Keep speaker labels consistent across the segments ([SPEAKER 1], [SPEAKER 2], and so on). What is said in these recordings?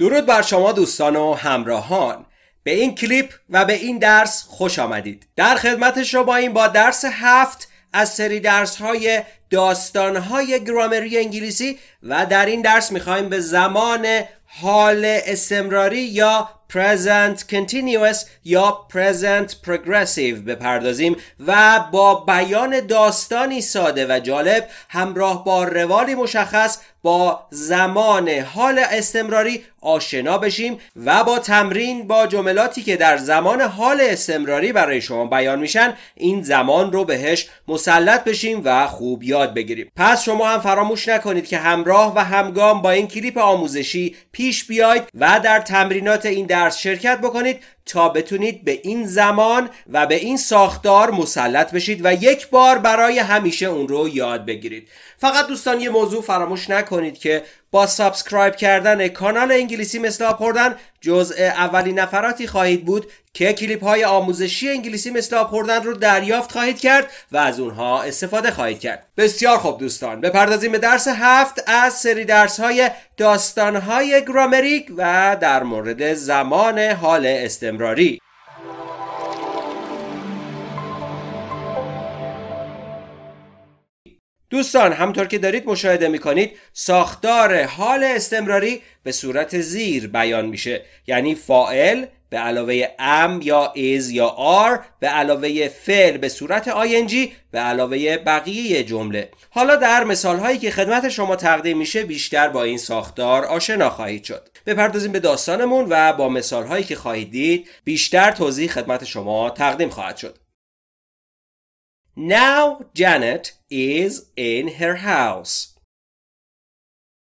[SPEAKER 1] درود بر شما دوستان و همراهان به این کلیپ و به این درس خوش آمدید در خدمت شما این با درس هفت از سری درس های داستان های گرامری انگلیسی و در این درس می‌خواهیم به زمان حال استمراری یا present continuous یا present progressive بپردازیم و با بیان داستانی ساده و جالب همراه با روالی مشخص با زمان حال استمراری آشنا بشیم و با تمرین با جملاتی که در زمان حال استمراری برای شما بیان میشن این زمان رو بهش مسلط بشیم و خوب یاد بگیریم پس شما هم فراموش نکنید که همراه و همگام با این کلیپ آموزشی پیش بیاید و در تمرینات این درس شرکت بکنید تا بتونید به این زمان و به این ساختار مسلط بشید و یک بار برای همیشه اون رو یاد بگیرید فقط دوستان یه موضوع فراموش نکنید که با سابسکرایب کردن کانال انگلیسی مثل پردن جز جزء اولین نفراتی خواهید بود که کلیپ های آموزشی انگلیسی مثل پردن رو دریافت خواهید کرد و از اونها استفاده خواهید کرد بسیار خوب دوستان بپردازیم به درس هفت از سری درس های داستان های گرامریک و در مورد زمان حال استمراری دوستان همطور که دارید مشاهده می کنید ساختار حال استمراری به صورت زیر بیان میشه یعنی فائل به علاوه ام یا ایز یا آر به علاوه فعل به صورت آینجی به علاوه بقیه جمله حالا در مثال هایی که خدمت شما تقدیم میشه بیشتر با این ساختار آشنا خواهید شد بپردازیم به داستانمون و با مثال هایی که خواهید دید بیشتر توضیح خدمت شما تقدیم خواهد شد Now Janet is in her house.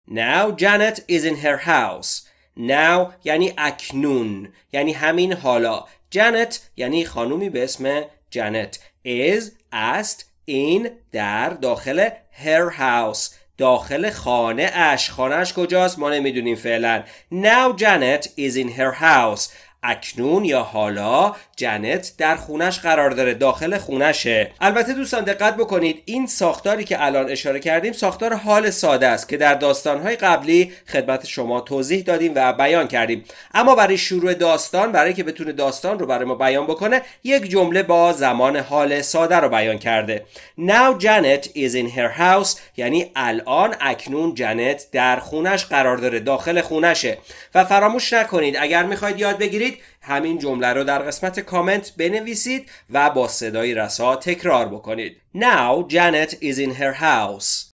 [SPEAKER 1] Now Janet is in her house. Now یعنی اکنون یعنی همین حالا Janet یعنی خانومی به اسم janet is است این در داخل her house داخل خانه اش خانه اش کجاست ما نمیدونیم فعلا Now Janet is in her house اکنون یا حالا جنت در خونش قرار داره داخل خونشه البته دوستان دقت بکنید این ساختاری که الان اشاره کردیم ساختار حال ساده است که در داستانهای قبلی خدمت شما توضیح دادیم و بیان کردیم اما برای شروع داستان برای که بتونه داستان رو برای ما بیان بکنه یک جمله با زمان حال ساده رو بیان کرده Now Janet is in her house یعنی الان اکنون جنت در خونش قرار داره داخل خونشه و فراموش نکنید اگر میخواید یاد بگیرید دارید همین جمله رو در قسمت کامنت بنویسید و با صدای رسا تکرار بکنید Now Janet is in her house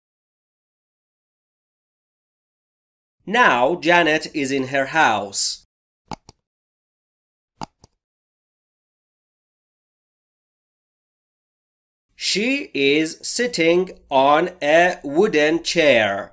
[SPEAKER 2] Now Janet is in her house She is sitting on a wooden chair.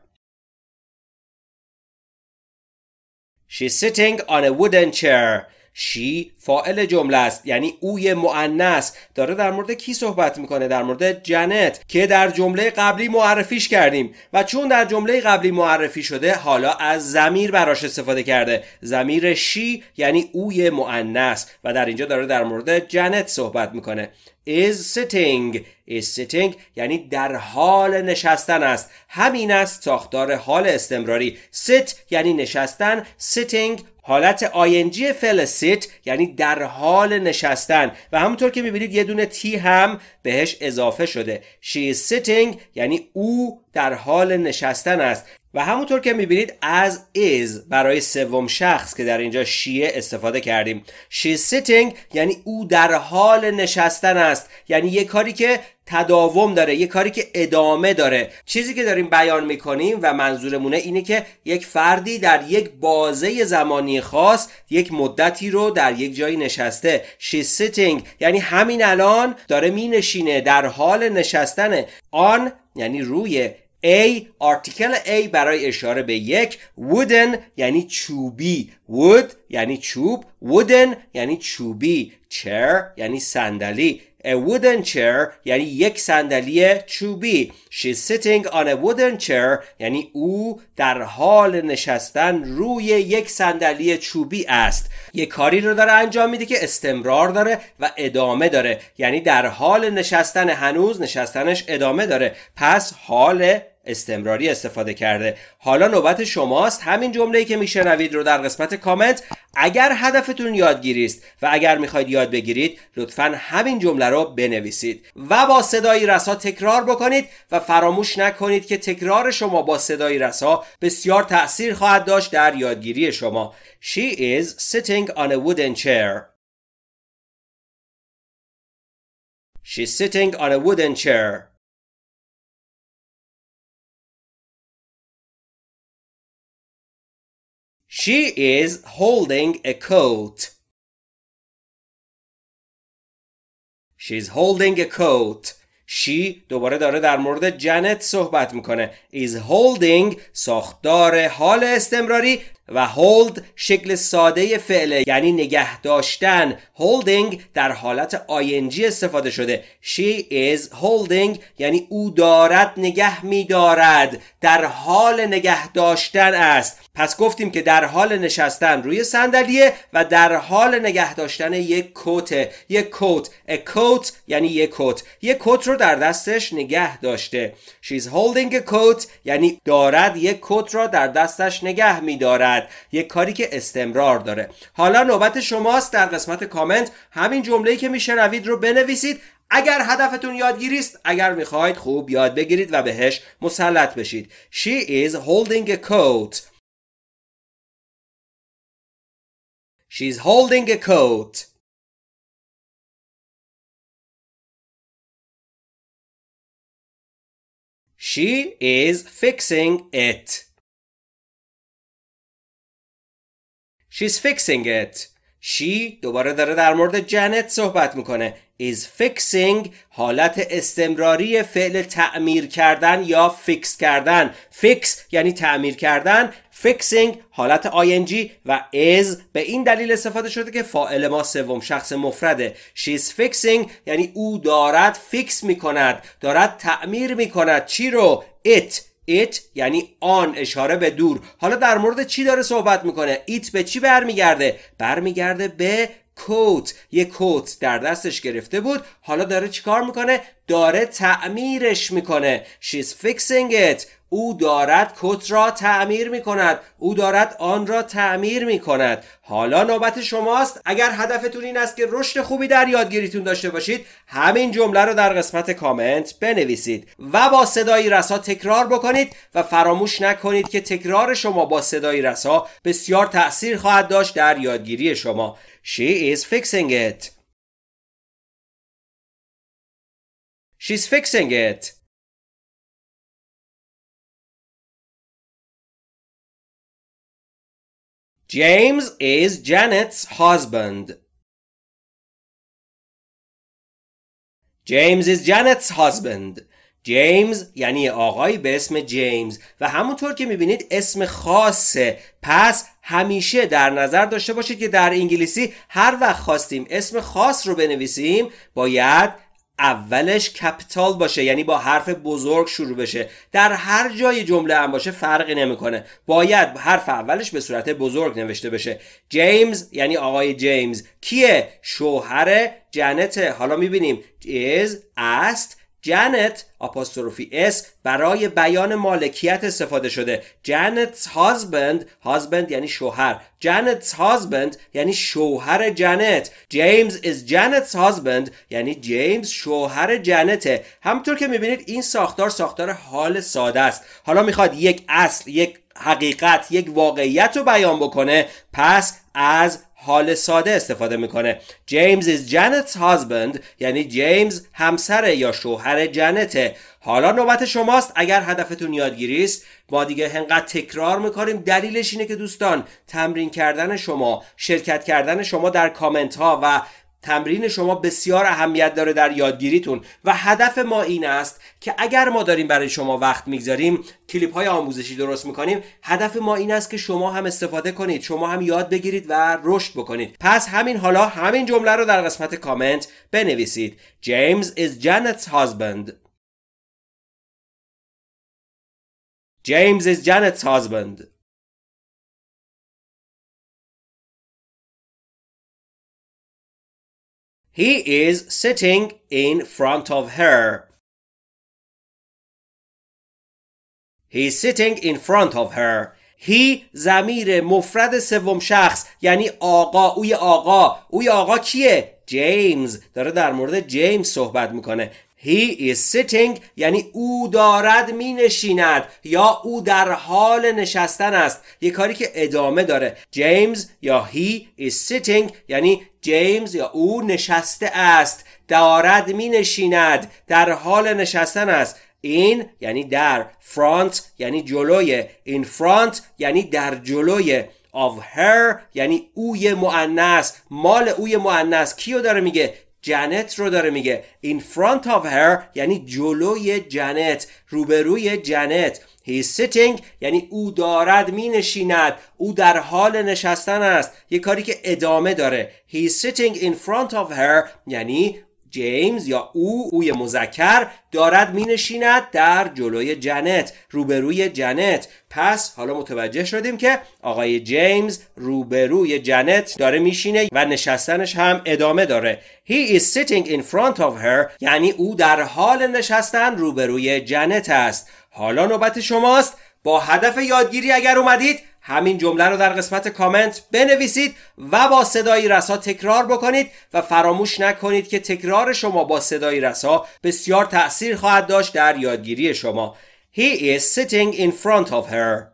[SPEAKER 1] She's sitting on a wooden chair شی فاعل جمله است یعنی اوی معنس داره در مورد کی صحبت میکنه در مورد جنت که در جمله قبلی معرفیش کردیم و چون در جمله قبلی معرفی شده حالا از زمیر براش استفاده کرده زمیر شی یعنی اوی معنس و در اینجا داره در مورد جنت صحبت میکنه is sitting is sitting یعنی در حال نشستن است همین است ساختار حال استمراری sit یعنی نشستن sitting حالت ing فل یعنی در حال نشستن و همونطور که میبینید یه دونه تی هم بهش اضافه شده she is sitting یعنی او در حال نشستن است و همونطور که میبینید از is برای سوم شخص که در اینجا شیه استفاده کردیم She's sitting یعنی او در حال نشستن است یعنی یه کاری که تداوم داره یه کاری که ادامه داره چیزی که داریم بیان میکنیم و منظورمونه اینه که یک فردی در یک بازه زمانی خاص یک مدتی رو در یک جایی نشسته She's sitting یعنی همین الان داره مینشینه در حال نشستن آن یعنی روی A آرتیکل A برای اشاره به یک wooden یعنی چوبی wood یعنی چوب wooden یعنی چوبی chair یعنی صندلی A wooden chair یعنی یک صندلی چوبی. She's sitting on a wooden chair یعنی او در حال نشستن روی یک صندلی چوبی است. یه کاری رو داره انجام میده که استمرار داره و ادامه داره. یعنی در حال نشستن هنوز نشستنش ادامه داره. پس حال استمراری استفاده کرده حالا نوبت شماست همین جمله‌ای که میشنوید رو در قسمت کامنت اگر هدفتون یادگیری است و اگر میخواید یاد بگیرید لطفا همین جمله رو بنویسید و با صدای رسا تکرار بکنید و فراموش نکنید که تکرار شما با صدایی رسا بسیار تاثیر خواهد داشت در یادگیری شما
[SPEAKER 2] She is sitting on a wooden chair She's sitting on a wooden chair She is holding a coat.
[SPEAKER 1] She's holding a coat. She دوباره داره در مورد جنت صحبت میکنه. Is holding ساختار حال استمراری و hold شکل ساده فعله یعنی نگه داشتن. Holding در حالت ing استفاده شده. She is holding یعنی او دارد نگه میدارد. در حال نگه داشتن است. پس گفتیم که در حال نشستن روی صندلیه و در حال نگه داشتن یک کت یک کت a coat یعنی یک کت یک کت رو در دستش نگه داشته she's holding a coat یعنی دارد یک کت را در دستش نگه میدارد یک کاری که استمرار داره حالا نوبت شماست در قسمت کامنت همین جمله‌ای که میشنوید رو بنویسید اگر هدفتون یادگیری است اگر میخواهید خوب یاد بگیرید و بهش
[SPEAKER 2] مسلط بشید she is holding a coat She's holding a coat. She is fixing it.
[SPEAKER 1] She's fixing it. She دوباره داره در مورد جنت صحبت میکنه. is fixing حالت استمراری فعل تعمیر کردن یا فیکس کردن. فیکس یعنی تعمیر کردن فیکسینگ حالت آینجی و از به این دلیل استفاده شده که فاعل ما سوم شخص مفرده شیز فیکسینگ یعنی او دارد فیکس می کند دارد تعمیر می کند چی رو ات ایت یعنی آن اشاره به دور حالا در مورد چی داره صحبت میکنه ایت به چی برمیگرده برمیگرده به کوت یه کوت در دستش گرفته بود حالا داره چیکار میکنه داره تعمیرش میکنه she's fixing it او دارد کت را تعمیر می کند او دارد آن را تعمیر می کند حالا نوبت شماست اگر هدفتون این است که رشد خوبی در یادگیریتون داشته باشید همین جمله رو در قسمت کامنت بنویسید و با صدایی رسا تکرار بکنید و فراموش نکنید که تکرار شما با صدای رسا بسیار تاثیر
[SPEAKER 2] خواهد داشت در یادگیری شما She is fixing it She's fixing it! James is Janet's husband.
[SPEAKER 1] James is Janet's husband. جیمز یعنی آقای به اسم جیمز و همونطور که میبینید اسم خاصه پس همیشه در نظر داشته باشید که در انگلیسی هر وقت خواستیم اسم خاص رو بنویسیم باید اولش کپیتال باشه یعنی با حرف بزرگ شروع بشه در هر جای جمله هم باشه فرقی نمیکنه باید حرف اولش به صورت بزرگ نوشته بشه جیمز یعنی آقای جیمز کیه شوهر جنت حالا میبینیم is است جنت آپاستروفی اس برای بیان مالکیت استفاده شده جنت husband husband یعنی شوهر جنت husband یعنی شوهر جنت جیمز is جنت husband یعنی جیمز شوهر جنته همطور که میبینید این ساختار ساختار حال ساده است حالا میخواد یک اصل یک حقیقت یک واقعیت رو بیان بکنه پس از حال ساده استفاده میکنه جیمز is Janet's husband یعنی جیمز همسر یا شوهر جنته حالا نوبت شماست اگر هدفتون یادگیری است ما دیگه هنقدر تکرار میکنیم دلیلش اینه که دوستان تمرین کردن شما شرکت کردن شما در کامنت ها و تمرین شما بسیار اهمیت داره در یادگیریتون و هدف ما این است که اگر ما داریم برای شما وقت میگذاریم کلیپ های آموزشی درست میکنیم هدف ما این است که شما هم استفاده کنید شما هم یاد بگیرید و رشد بکنید پس همین حالا همین جمله رو در قسمت کامنت
[SPEAKER 2] بنویسید James is Janet's husband James is Janet's husband He is sitting in front of her.
[SPEAKER 1] is sitting in front of her. هی زمیر مفرد سوم شخص یعنی آقا اوی آقا اوی آقا کیه؟ جیمز داره در مورد جیمز صحبت میکنه He is sitting یعنی او دارد می نشیند یا او در حال نشستن است یه کاری که ادامه داره James یا he is sitting یعنی جیمز یا او نشسته است دارد می نشیند در حال نشستن است این یعنی در front یعنی جلوی in front یعنی در جلوی of her یعنی اوی مؤنث مال اوی کی کیو داره میگه جنت رو داره میگه in front of her یعنی جلوی جنت روبروی جنت he is sitting یعنی او دارد می نشیند او در حال نشستن است یه کاری که ادامه داره he is sitting in front of her یعنی جیمز یا او اوی مزکر دارد نشیند در جلوی جنت روبروی جنت پس حالا متوجه شدیم که آقای جیمز روبروی جنت داره میشینه و نشستنش هم ادامه داره He is sitting in front of her یعنی او در حال نشستن روبروی جنت است حالا نوبت شماست با هدف یادگیری اگر اومدید همین جمله رو در قسمت کامنت بنویسید و با صدای رسا تکرار بکنید و فراموش نکنید که تکرار شما با صدای رسا بسیار تأثیر خواهد داشت در یادگیری شما He
[SPEAKER 2] is sitting in front of her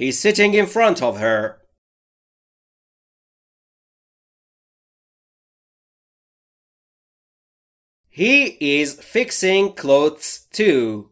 [SPEAKER 2] He is sitting in front of her He is fixing clothes too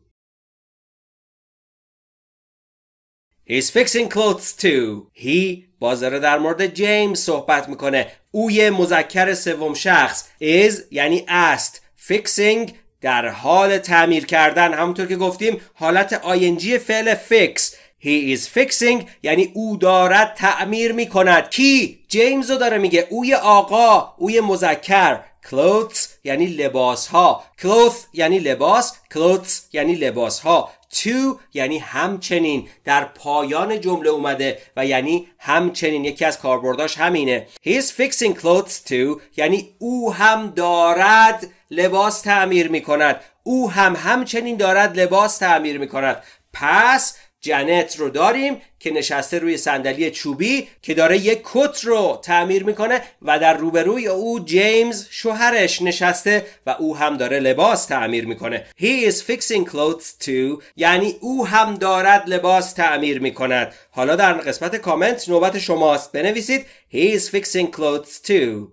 [SPEAKER 1] He's fixing clothes too. He در مورد جیمز صحبت میکنه. او مذکر سوم شخص. Is یعنی است. Fixing در حال تعمیر کردن همونطور که گفتیم حالت ing فعل fix. He is fixing یعنی او دارد تعمیر میکند کی؟ جیمز رو داره میگه او آقا او مذکر clothes یعنی لباس ها cloth یعنی لباس clothes یعنی لباس ها to یعنی همچنین در پایان جمله اومده و یعنی همچنین یکی از کاربرداش همینه he is fixing clothes too یعنی او هم دارد لباس تعمیر می کند او هم همچنین دارد لباس تعمیر می کند پس جنت رو داریم که نشسته روی صندلی چوبی که داره یک کت رو تعمیر میکنه و در روبروی او جیمز شوهرش نشسته و او هم داره لباس تعمیر میکنه He is fixing clothes too یعنی او هم دارد لباس تعمیر میکند حالا در قسمت کامنت نوبت شماست بنویسید He is fixing clothes
[SPEAKER 2] too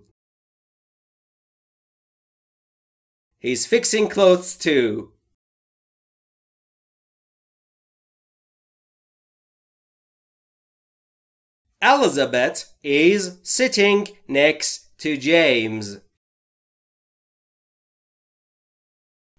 [SPEAKER 2] He is fixing clothes too Elizabeth is sitting next to James.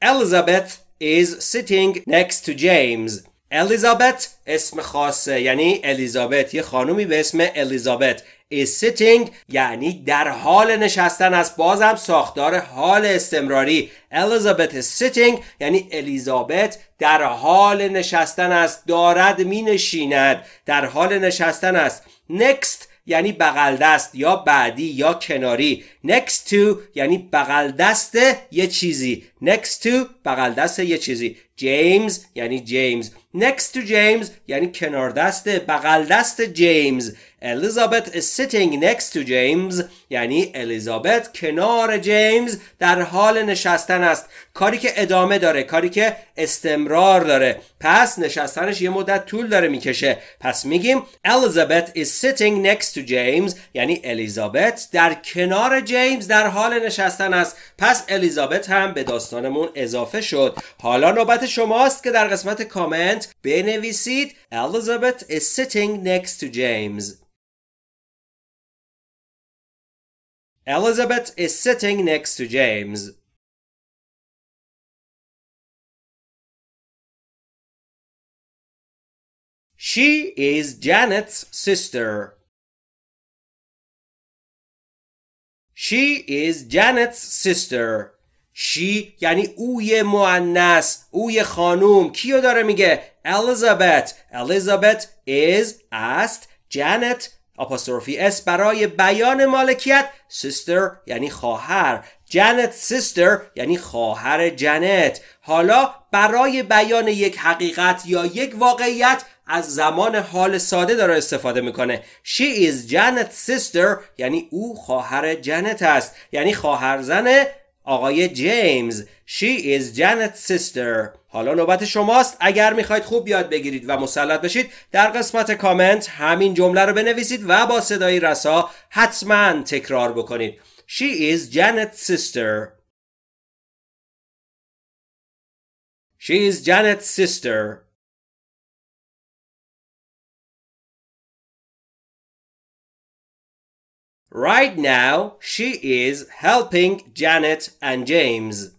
[SPEAKER 1] Elizabeth is sitting next to James. الیزابت اسم خاصه یعنی الیزابت یه خانومی به اسم الیزابت is sitting یعنی در حال نشستن است بازم ساختار حال استمراری الیزابت is sitting یعنی الیزابت در حال نشستن است دارد می نشیند در حال نشستن است next یعنی بغل دست یا بعدی یا کناری next to یعنی بغل دست یه چیزی next to بغل دست یه چیزی جیمز یعنی جیمز Next to James یعنی کنار دست بغل دست جیمز Elizabeth is sitting next to James یعنی الیزابت کنار جیمز در حال نشستن است کاری که ادامه داره کاری که استمرار داره پس نشستنش یه مدت طول داره میکشه پس میگیم Elizabeth is sitting next to James یعنی الیزابت در کنار جیمز در حال نشستن است پس الیزابت هم به داستانمون اضافه شد حالا نوبت شماست که در قسمت کامنت بنویسید Elizabeth
[SPEAKER 2] is sitting next to James Elizabeth is sitting next to James She is Janet's sister.
[SPEAKER 1] She is Janet's sister. She یعنی اوی معنس اوی خانوم کیو داره میگه Elizabeth Elizabeth is است Janet apostrophe S برای بیان مالکیت sister یعنی خواهر جنت sister. یعنی خواهر جنت حالا برای بیان یک حقیقت یا یک واقعیت از زمان حال ساده داره استفاده میکنه She is Janet sister یعنی او خواهر جنت است یعنی خواهر زنه. آقای جیمز She is Janet's sister حالا نوبت شماست اگر میخواید خوب یاد بگیرید و مسلط بشید در قسمت کامنت همین جمله رو بنویسید و با صدای رسا حتما تکرار
[SPEAKER 2] بکنید She is Janet's sister She is Janet's sister Right now, she is helping Janet and James.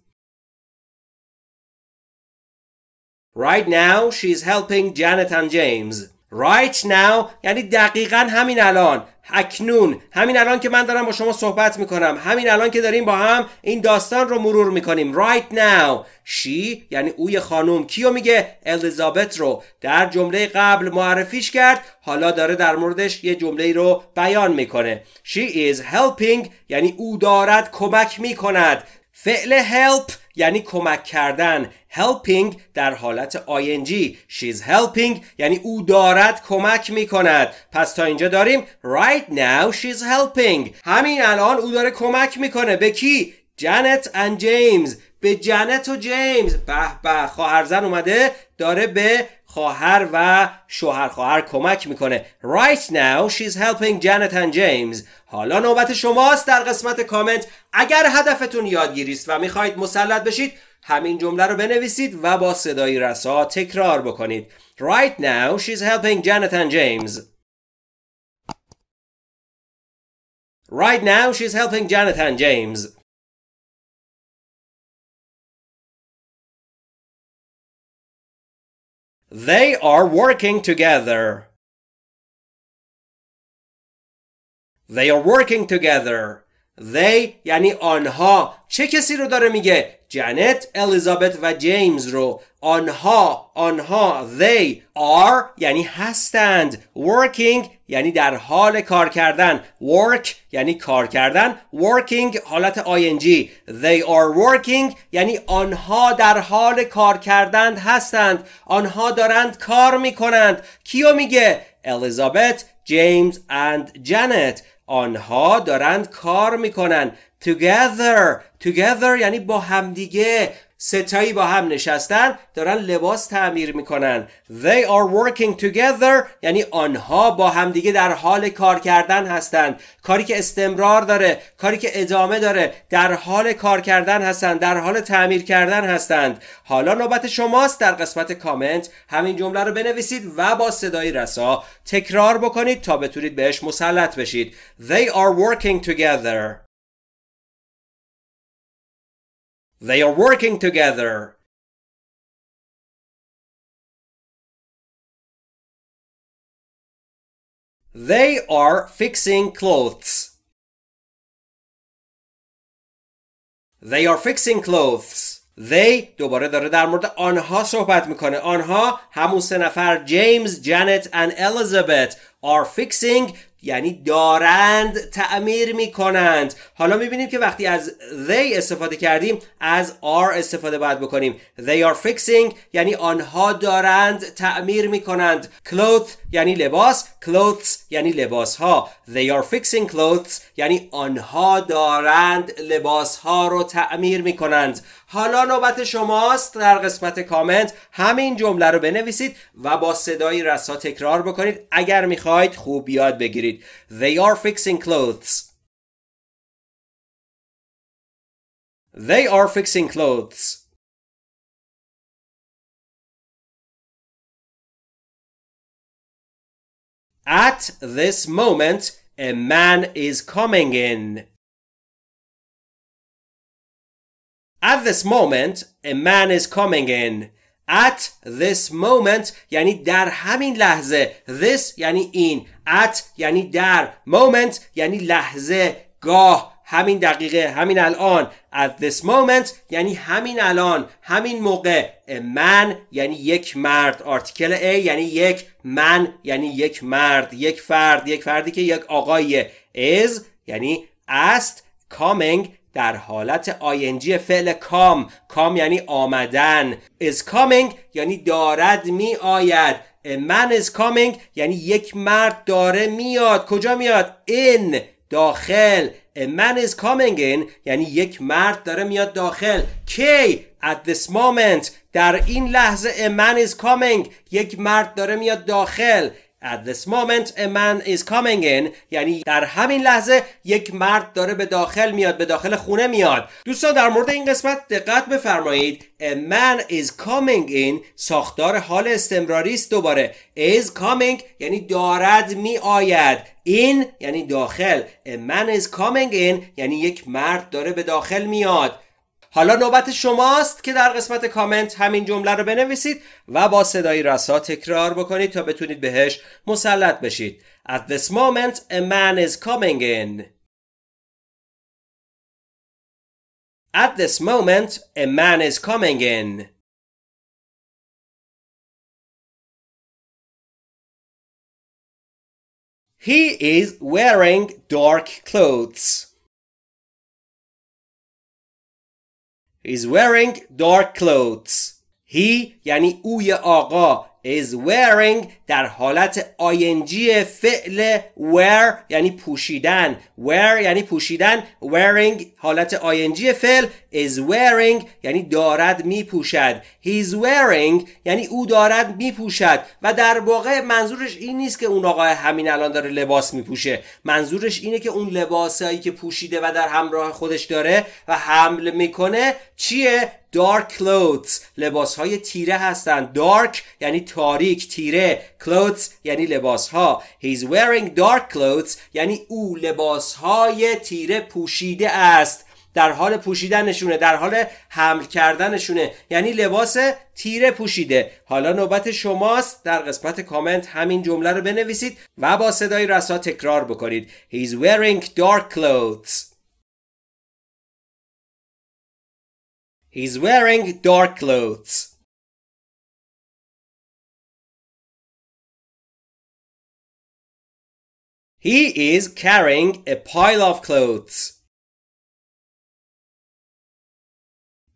[SPEAKER 1] Right now, she is helping Janet and James. Right now یعنی دقیقا همین الان اکنون همین الان که من دارم با شما صحبت میکنم همین الان که داریم با هم این داستان رو مرور میکنیم right now she یعنی اوی خانم کیو میگه الیزابت رو در جمله قبل معرفیش کرد حالا داره در موردش یه جمله رو بیان میکنه she is helping یعنی او دارد کمک میکند فعل help یعنی کمک کردن helping در حالت ing she's helping یعنی او دارد کمک می کند پس تا اینجا داریم right now she's helping همین الان او داره کمک میکنه به کی جنت and جیمز به جنت و جیمز به به خواهرزن اومده داره به خواهر و شوهر خواهر کمک میکنه right now she's helping جنت and James حالا نوبت شماست در قسمت کامنت اگر هدفتون یادگیری است و میخواید مسلط بشید همین جمله رو بنویسید و با صدای رسا تکرار بکنید Right now she's helping Jonathan
[SPEAKER 2] James Right now she's helping Jonathan James They are working together They are working together.
[SPEAKER 1] They یعنی آنها چه کسی رو داره میگه؟ جنت، الیزابت و جیمز رو آنها آنها they are یعنی هستند working یعنی در حال کار کردن work یعنی کار کردن working حالت ing they are working یعنی آنها در حال کار کردن هستند آنها دارند کار میکنند کیو میگه الیزابت جیمز و جنت آنها دارند کار میکنن together together یعنی با همدیگه ستایی با هم نشستن دارن لباس تعمیر میکنن they are working together یعنی آنها با همدیگه در حال کار کردن هستند کاری که استمرار داره کاری که ادامه داره در حال کار کردن هستند در حال تعمیر کردن هستند حالا نوبت شماست در قسمت کامنت همین جمله رو بنویسید و با صدای رسا تکرار بکنید تا بتونید بهش مسلط بشید they are working together
[SPEAKER 2] They are working together. They are fixing clothes. They are fixing clothes. They دوباره
[SPEAKER 1] داره در مورد آنها صحبت میکنه آنها همون سه نفر جیمز، جنت and الیزابت are fixing یعنی دارند تعمیر می کنند حالا می بینیم که وقتی از they استفاده کردیم از are استفاده باید بکنیم they are fixing یعنی آنها دارند تعمیر می کنند clothes یعنی لباس clothes یعنی لباس ها they are fixing clothes یعنی آنها دارند لباس ها رو تعمیر می کنند حالا نوبت شماست در قسمت کامنت همین جمله رو بنویسید و با صدای رسا تکرار بکنید اگر میخواهید خوب یاد بگیرید they are fixing clothes
[SPEAKER 2] They are fixing clothes At this moment, a man is coming in.
[SPEAKER 1] At this moment, a man is coming in. At this moment یعنی در همین لحظه This یعنی این At یعنی در Moment یعنی لحظه گاه همین دقیقه همین الان at this moment یعنی همین الان همین موقع من یعنی یک مرد آرتیکل A یعنی یک من یعنی یک مرد یک فرد یک فردی که یک آقای is یعنی است coming در حالت ing فعل کام کام یعنی آمدن is coming یعنی دارد می آید من is coming یعنی یک مرد داره میاد کجا میاد in داخل A man is coming in یعنی یک مرد داره میاد داخل کی at this moment در این لحظه a man is coming یک مرد داره میاد داخل At this moment a man is coming in یعنی در همین لحظه یک مرد داره به داخل میاد به داخل خونه میاد دوستان در مورد این قسمت دقت بفرمایید a man is coming in ساختار حال استمراری است دوباره is coming یعنی دارد می آید in یعنی داخل a man is coming in یعنی یک مرد داره به داخل میاد حالا نوبت شماست که در قسمت کامنت همین جمله رو بنویسید و با صدای رسا تکرار بکنید تا بتونید بهش مسلط بشید At this moment a man is coming in
[SPEAKER 2] At this moment a man is coming in He is wearing dark clothes is wearing dark clothes.
[SPEAKER 1] He یعنی او آقا is wearing در حالت ing فعل wear یعنی پوشیدن wear یعنی پوشیدن wearing حالت ing فعل is wearing یعنی دارد میپوشد he is wearing یعنی او دارد میپوشد و در واقع منظورش این نیست که اون آقای همین الان داره لباس میپوشه منظورش اینه که اون لباسایی که پوشیده و در همراه خودش داره و حمل میکنه چیه dark clothes لباس های تیره هستند دارک یعنی تاریک تیره clothes یعنی لباس ها he's wearing dark clothes یعنی او لباس های تیره پوشیده است در حال پوشیدنشونه در حال حمل کردنشونه یعنی لباس تیره پوشیده حالا نوبت شماست در قسمت کامنت همین جمله رو بنویسید و با صدای رسا تکرار بکنید He's wearing dark clothes
[SPEAKER 2] He's wearing dark clothes. He is carrying a pile of clothes.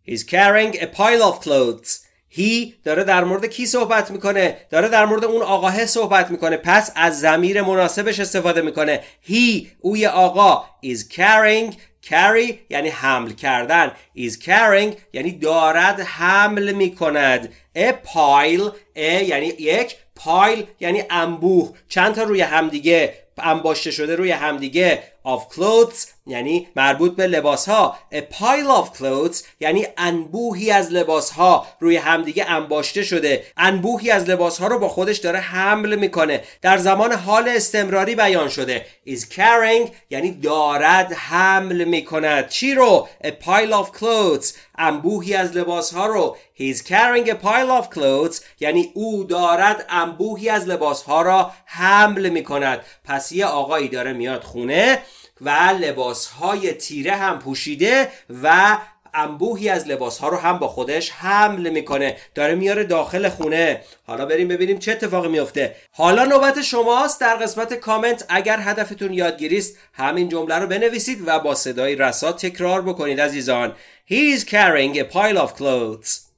[SPEAKER 2] He's carrying a pile of clothes.
[SPEAKER 1] He داره در مورد کی صحبت میکنه؟ داره در مورد اون آقاه صحبت میکنه. پس از زمیر مناسبش استفاده میکنه. He او یه آقا is carrying carry یعنی حمل کردن is carrying یعنی دارد حمل می کند a pile a یعنی یک pile یعنی انبوه چند تا روی همدیگه انباشته شده روی همدیگه of clothes یعنی مربوط به لباس ها a pile of clothes یعنی انبوهی از لباس ها روی همدیگه انباشته شده انبوهی از لباس ها رو با خودش داره حمل میکنه در زمان حال استمراری بیان شده is carrying یعنی دارد حمل میکند چی رو a pile of clothes انبوهی از لباس ها رو He's carrying a pile of clothes یعنی او دارد انبوهی از لباس ها را حمل میکند پس یه آقایی داره میاد خونه و لباس های تیره هم پوشیده و انبوهی از لباس ها رو هم با خودش حمل میکنه داره میاره داخل خونه حالا بریم ببینیم چه اتفاقی میفته حالا نوبت شماست در قسمت کامنت اگر هدفتون یادگیریست همین جمله رو بنویسید و با صدای رسا تکرار بکنید عزیزان He is carrying a pile of clothes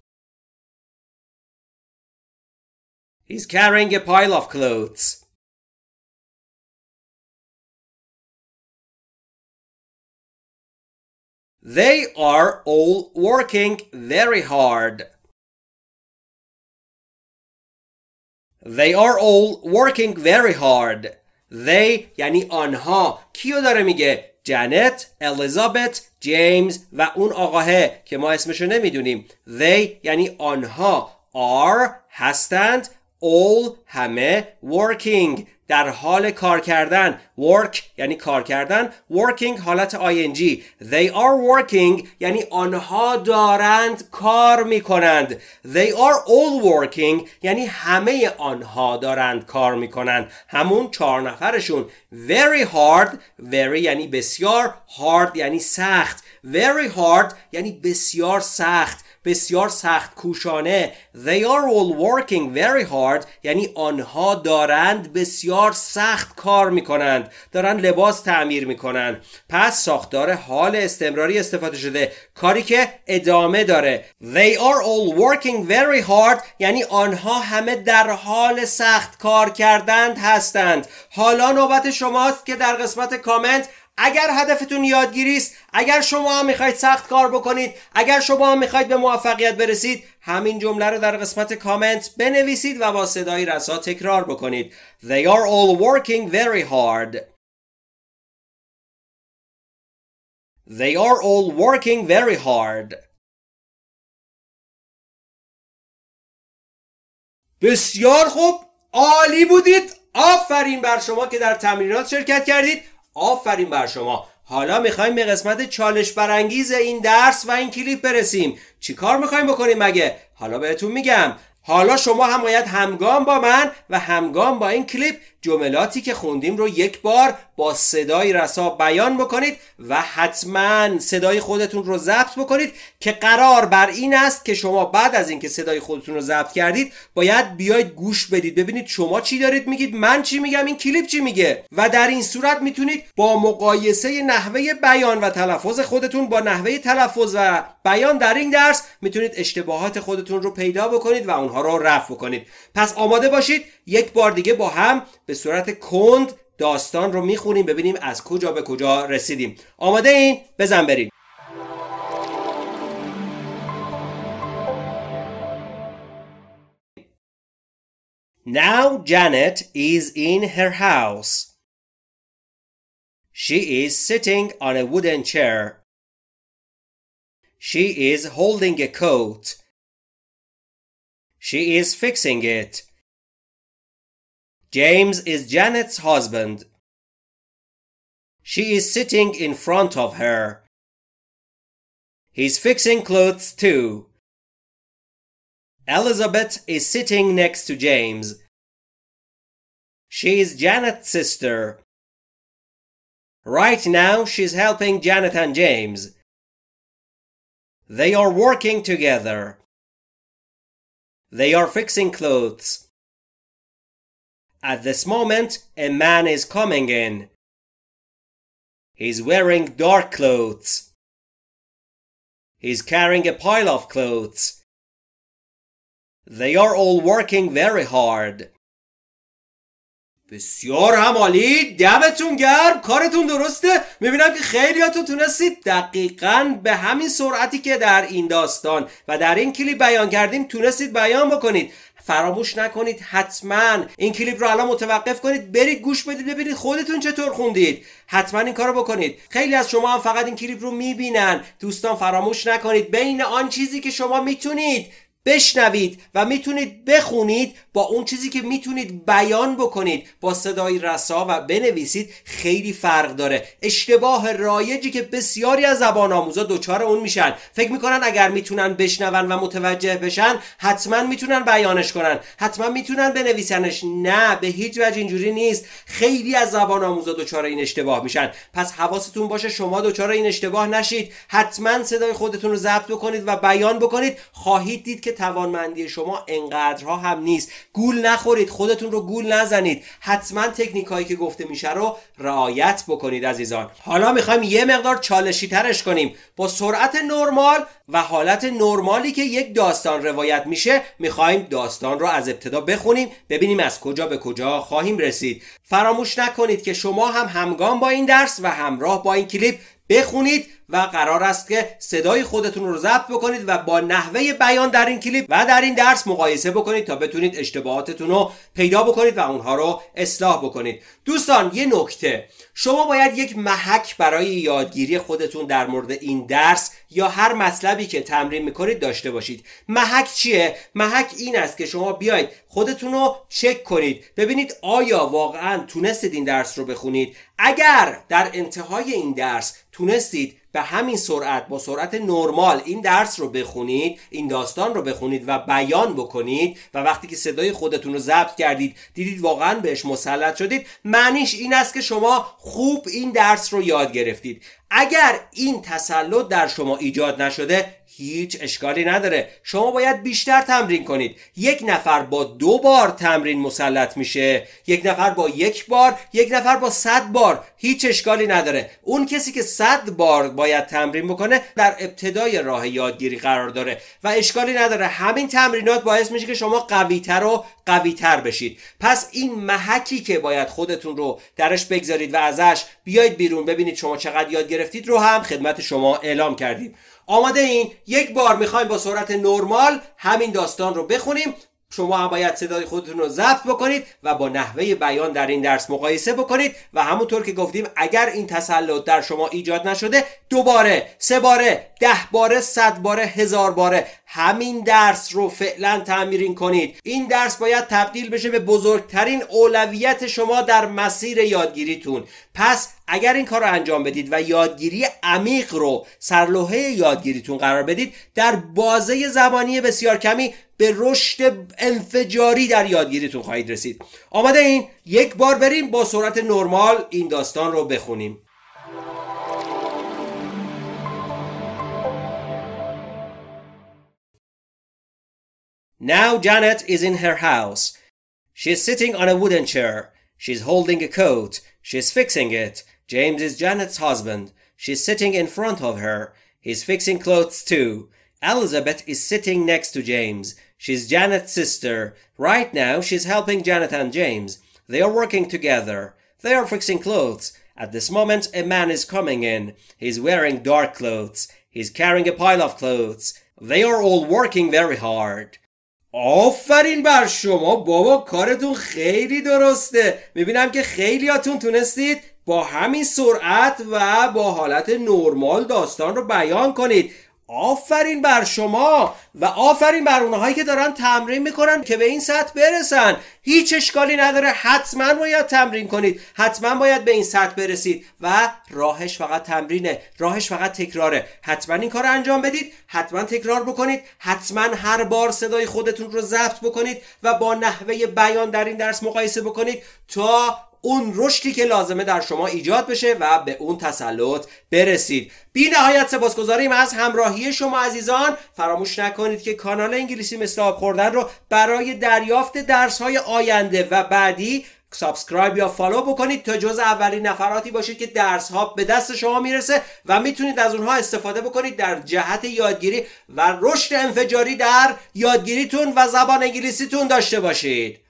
[SPEAKER 2] He's carrying a pile of clothes They are all working very hard. They are all working very
[SPEAKER 1] hard. They یعنی آنها کیو داره میگه؟ جنت، الیزابت، جیمز و اون آقاهه که ما اسمشو نمیدونیم. They یعنی آنها are هستند all همه working در حال کار کردن work یعنی کار کردن working حالت ing they are working یعنی آنها دارند کار می کنند they are all working یعنی همه آنها دارند کار می کنند همون چهار نفرشون very hard very یعنی بسیار hard یعنی سخت very hard یعنی بسیار سخت بسیار سخت کوشانه They are all working very hard یعنی آنها دارند بسیار سخت کار میکنند دارند لباس تعمیر میکنند پس ساختار حال استمراری استفاده شده کاری که ادامه داره They are all working very hard یعنی آنها همه در حال سخت کار کردند هستند حالا نوبت شماست که در قسمت کامنت اگر هدفتون یادگیری است اگر شما هم میخواید سخت کار بکنید اگر شما هم میخواید به موفقیت برسید همین جمله رو در قسمت کامنت بنویسید و با صدای رسا تکرار بکنید They are
[SPEAKER 2] all working very hard They are all working very hard بسیار خوب عالی بودید
[SPEAKER 1] آفرین بر شما که در تمرینات شرکت کردید آفرین بر شما حالا میخوایم به قسمت چالش برانگیز این درس و این کلیپ برسیم چیکار میخوایم بکنیم مگه حالا بهتون میگم حالا شما هم باید همگام با من و همگام با این کلیپ جملاتی که خوندیم رو یک بار با صدای رسا بیان بکنید و حتما صدای خودتون رو ضبط بکنید که قرار بر این است که شما بعد از اینکه صدای خودتون رو ضبط کردید باید بیاید گوش بدید ببینید شما چی دارید میگید من چی میگم این کلیپ چی میگه و در این صورت میتونید با مقایسه نحوه بیان و تلفظ خودتون با نحوه تلفظ و بیان در این درس میتونید اشتباهات خودتون رو پیدا بکنید و اونها رو رفع بکنید پس آماده باشید یک بار دیگه با هم به صورت کند داستان رو میخونیم ببینیم از کجا به کجا رسیدیم آماده این بزن بریم Now Janet is in
[SPEAKER 2] her house. She is sitting on a wooden chair. She is holding a coat. She is fixing it. James is Janet's husband. She is sitting in front of her. He's fixing clothes too. Elizabeth is sitting next to James. She is Janet's sister. Right now, she's helping Janet and James. They are working together. They are fixing clothes. At this moment, a man is coming in. He's wearing dark clothes. He's carrying a pile of clothes. They are all working very hard.
[SPEAKER 1] بسیار همالی دمتون گرم کارتون درسته میبینم که خیلیاتون تونستید دقیقا به همین سرعتی که در این داستان و در این کلیپ بیان کردیم تونستید بیان بکنید فراموش نکنید حتما این کلیپ رو الان متوقف کنید برید گوش بدید ببینید خودتون چطور خوندید حتما این کارو بکنید خیلی از شما هم فقط این کلیپ رو میبینن دوستان فراموش نکنید بین آن چیزی که شما میتونید بشنوید و میتونید بخونید با اون چیزی که میتونید بیان بکنید با صدای رسا و بنویسید خیلی فرق داره اشتباه رایجی که بسیاری از زبان آموزا دچار اون میشن فکر میکنن اگر میتونن بشنون و متوجه بشن حتما میتونن بیانش کنن حتما میتونن بنویسنش نه به هیچ وجه اینجوری نیست خیلی از زبان آموزا دچار این اشتباه میشن پس حواستون باشه شما دچار این اشتباه نشید حتما صدای خودتون رو ضبط بکنید و بیان بکنید خواهید دید که توانمندی شما انقدرها هم نیست گول نخورید خودتون رو گول نزنید حتما تکنیک هایی که گفته میشه رو رعایت بکنید عزیزان حالا میخوایم یه مقدار چالشی ترش کنیم با سرعت نرمال و حالت نرمالی که یک داستان روایت میشه میخوایم داستان رو از ابتدا بخونیم ببینیم از کجا به کجا خواهیم رسید فراموش نکنید که شما هم همگام با این درس و همراه با این کلیپ بخونید و قرار است که صدای خودتون رو ضبط بکنید و با نحوه بیان در این کلیپ و در این درس مقایسه بکنید تا بتونید اشتباهاتتون رو پیدا بکنید و اونها رو اصلاح بکنید دوستان یه نکته شما باید یک محک برای یادگیری خودتون در مورد این درس یا هر مطلبی که تمرین میکنید داشته باشید محک چیه محک این است که شما بیاید خودتون رو چک کنید ببینید آیا واقعا تونستید این درس رو بخونید اگر در انتهای این درس تونستید به همین سرعت با سرعت نرمال این درس رو بخونید این داستان رو بخونید و بیان بکنید و وقتی که صدای خودتون رو ضبط کردید دیدید واقعا بهش مسلط شدید معنیش این است که شما خوب این درس رو یاد گرفتید اگر این تسلط در شما ایجاد نشده هیچ اشکالی نداره شما باید بیشتر تمرین کنید یک نفر با دو بار تمرین مسلط میشه یک نفر با یک بار یک نفر با صد بار هیچ اشکالی نداره اون کسی که صد بار باید تمرین بکنه در ابتدای راه یادگیری قرار داره و اشکالی نداره همین تمرینات باعث میشه که شما قویتر و قویتر بشید پس این محکی که باید خودتون رو درش بگذارید و ازش بیاید بیرون ببینید شما چقدر یاد گرفتید رو هم خدمت شما اعلام کردیم آماده این یک بار میخوایم با سرعت نرمال همین داستان رو بخونیم شما هم باید صدای خودتون رو ضبط بکنید و با نحوه بیان در این درس مقایسه بکنید و همونطور که گفتیم اگر این تسلط در شما ایجاد نشده دوباره سه باره ده باره صد باره هزار باره همین درس رو فعلا تعمیرین کنید این درس باید تبدیل بشه به بزرگترین اولویت شما در مسیر یادگیریتون پس اگر این کار رو انجام بدید و یادگیری عمیق رو سرلوحه یادگیریتون قرار بدید در بازه زمانی بسیار کمی به رشد انفجاری در یادگیریتون خواهید رسید آمده این یک بار بریم با سرعت نرمال این داستان رو بخونیم Now Janet is in her house. She's sitting on a wooden chair. She's holding a coat. She's fixing it. James is Janet's husband. She's sitting in front of her. He's fixing clothes too. Elizabeth is sitting next to James. She's Janet's sister. Right now, she's helping Janet and James. They are working together. They are fixing clothes. At this moment, a man is coming in. He's wearing dark clothes. He's carrying a pile of clothes. They are all working very hard. آفرین بر شما بابا کارتون خیلی درسته میبینم که خیلیاتون تونستید با همین سرعت و با حالت نرمال داستان رو بیان کنید آفرین بر شما و آفرین بر اونهایی که دارن تمرین میکنن که به این سطح برسن هیچ اشکالی نداره حتما باید تمرین کنید حتما باید به این سطح برسید و راهش فقط تمرینه راهش فقط تکراره حتما این کار انجام بدید حتما تکرار بکنید حتما هر بار صدای خودتون رو ضبط بکنید و با نحوه بیان در این درس مقایسه بکنید تا اون رشدی که لازمه در شما ایجاد بشه و به اون تسلط برسید بی نهایت سپاسگزاریم از همراهی شما عزیزان فراموش نکنید که کانال انگلیسی مثل خوردن رو برای دریافت درس های آینده و بعدی سابسکرایب یا فالو بکنید تا جز اولین نفراتی باشید که درس ها به دست شما میرسه و میتونید از اونها استفاده بکنید در جهت یادگیری و رشد انفجاری در یادگیریتون
[SPEAKER 2] و زبان انگلیسیتون داشته باشید